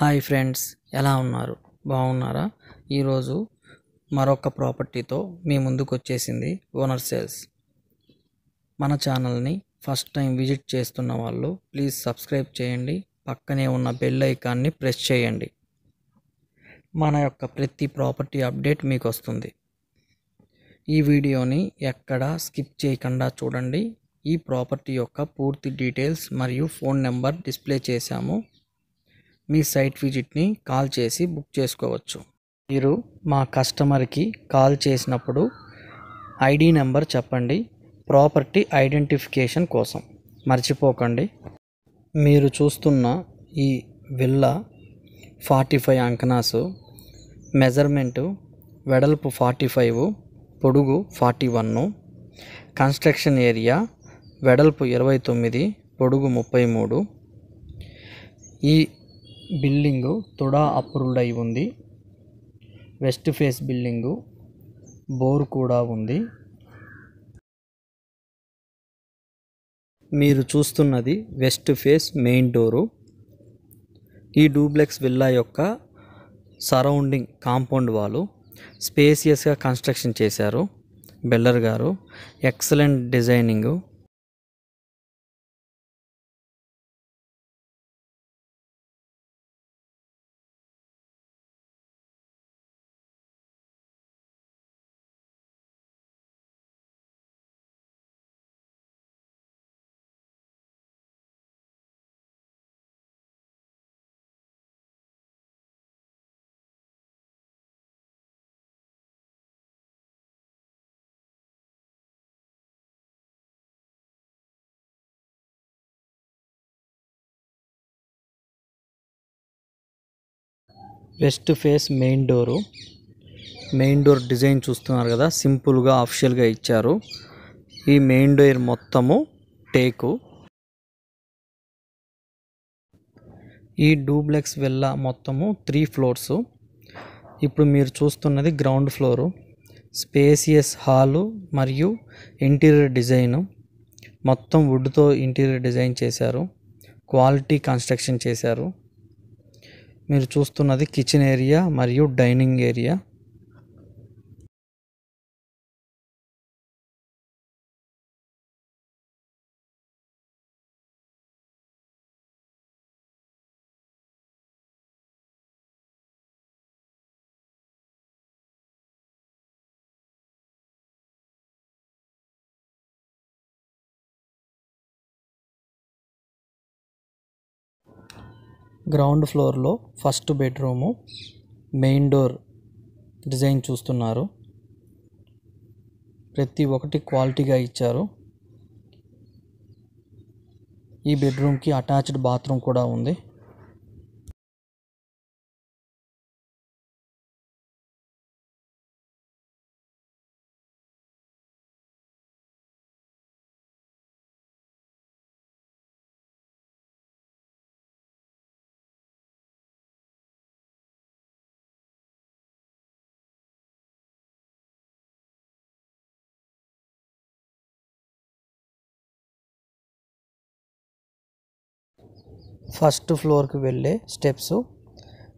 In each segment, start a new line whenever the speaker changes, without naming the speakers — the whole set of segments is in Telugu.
హాయ్ ఫ్రెండ్స్ ఎలా ఉన్నారు బాగున్నారా ఈరోజు మరొక ప్రాపర్టీతో మీ ముందుకు వచ్చేసింది ఓనర్ సేల్స్ మన ఛానల్ని ఫస్ట్ టైం విజిట్ చేస్తున్న వాళ్ళు ప్లీజ్ సబ్స్క్రైబ్ చేయండి పక్కనే ఉన్న బెల్ ఐకాన్ని ప్రెస్ చేయండి మన యొక్క ప్రతి ప్రాపర్టీ అప్డేట్ మీకు వస్తుంది ఈ వీడియోని ఎక్కడా స్కిప్ చేయకుండా చూడండి ఈ ప్రాపర్టీ యొక్క పూర్తి డీటెయిల్స్ మరియు ఫోన్ నెంబర్ డిస్ప్లే చేశాము మీ సైట్ విజిట్ని కాల్ చేసి బుక్ చేసుకోవచ్చు మీరు మా కస్టమర్కి కాల్ చేసినప్పుడు ఐడి నెంబర్ చెప్పండి ప్రాపర్టీ ఐడెంటిఫికేషన్ కోసం మర్చిపోకండి మీరు చూస్తున్న ఈ విల్లా ఫార్టీ ఫైవ్ అంకనాసు మెజర్మెంటు వెడల్పు ఫార్టీ ఫైవ్ పొడుగు ఫార్టీ వన్ కన్స్ట్రక్షన్ ఏరియా వెడల్పు ఇరవై తొమ్మిది పొడుగు ముప్పై మూడు ఈ బిల్డింగ్ తుడా అప్రూవ్డ్ అయి ఉంది వెస్ట్ ఫేస్ బిల్డింగ్ బోర్ కూడా ఉంది మీరు చూస్తున్నది వెస్ట్ ఫేస్ మెయిన్ డోరు ఈ డూప్లెక్స్ విల్లా యొక్క సరౌండింగ్ కాంపౌండ్ వాళ్ళు స్పేసియస్గా
కన్స్ట్రక్షన్ చేశారు బెల్లర్ గారు excellent designing west face main door main door
design చూస్తున్నారు కదా సింపుల్గా ఆఫిషియల్గా ఇచ్చారు ఈ మెయిన్ డోర్ మొత్తము టేకు ఈ డూప్లెక్స్ వెళ్ళ మొత్తము త్రీ ఫ్లోర్స్ ఇప్పుడు మీరు చూస్తున్నది గ్రౌండ్ ఫ్లోరు స్పేసియస్ హాలు మరియు ఇంటీరియర్ డిజైన్ మొత్తం వుడ్తో ఇంటీరియర్ డిజైన్ చేశారు క్వాలిటీ కన్స్ట్రక్షన్ చేశారు
మీరు చూస్తున్నది కిచెన్ ఏరియా మరియు డైనింగ్ ఏరియా గ్రౌండ్
ఫ్లోర్లో first bedroom main door design చూస్తున్నారు ప్రతి ఒక్కటి క్వాలిటీగా ఇచ్చారు
ఈ బెడ్రూమ్కి అటాచ్డ్ బాత్రూమ్ కూడా ఉంది ఫస్ట్ ఫ్లోర్కి వెళ్ళే స్టెప్స్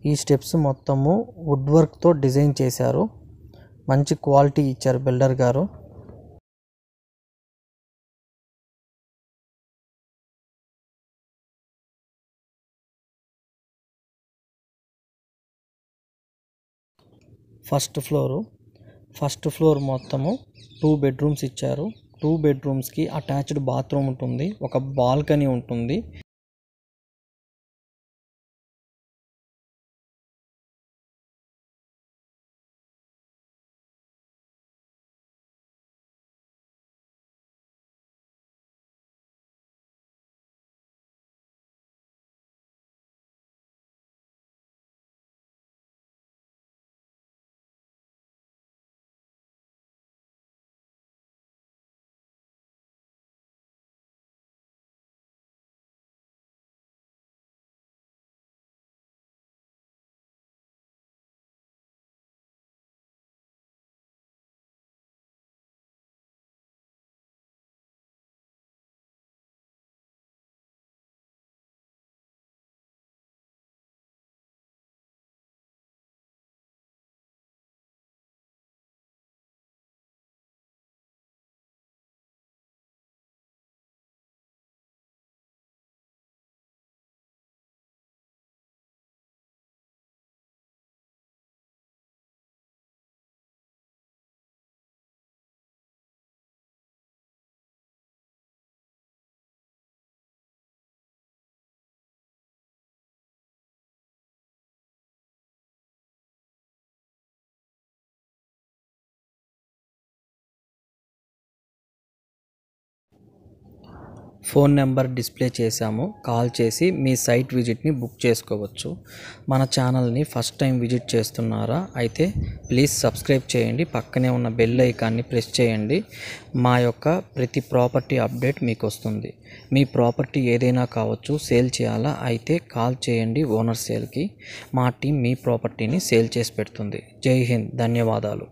ఈ స్టెప్స్ మొత్తము వుడ్ వర్క్తో డిజైన్ చేశారు మంచి
క్వాలిటీ ఇచ్చారు బిల్డర్ గారు ఫస్ట్ ఫ్లోరు
ఫస్ట్ ఫ్లోర్ మొత్తము టూ బెడ్రూమ్స్ ఇచ్చారు టూ బెడ్రూమ్స్కి అటాచ్డ్ బాత్రూమ్
ఉంటుంది ఒక బాల్కనీ ఉంటుంది
ఫోన్ నెంబర్ డిస్ప్లే చేశాము కాల్ చేసి మీ సైట్ విజిట్ని బుక్ చేసుకోవచ్చు మన ఛానల్ని ఫస్ట్ టైం విజిట్ చేస్తున్నారా అయితే ప్లీజ్ సబ్స్క్రైబ్ చేయండి పక్కనే ఉన్న బెల్ ఐకాన్ని ప్రెస్ చేయండి మా యొక్క ప్రతి ప్రాపర్టీ అప్డేట్ మీకు వస్తుంది మీ ప్రాపర్టీ ఏదైనా కావచ్చు సేల్ చేయాలా అయితే కాల్ చేయండి ఓనర్
సేల్కి మా టీం మీ ప్రాపర్టీని సేల్ చేసి పెడుతుంది జై హింద్ ధన్యవాదాలు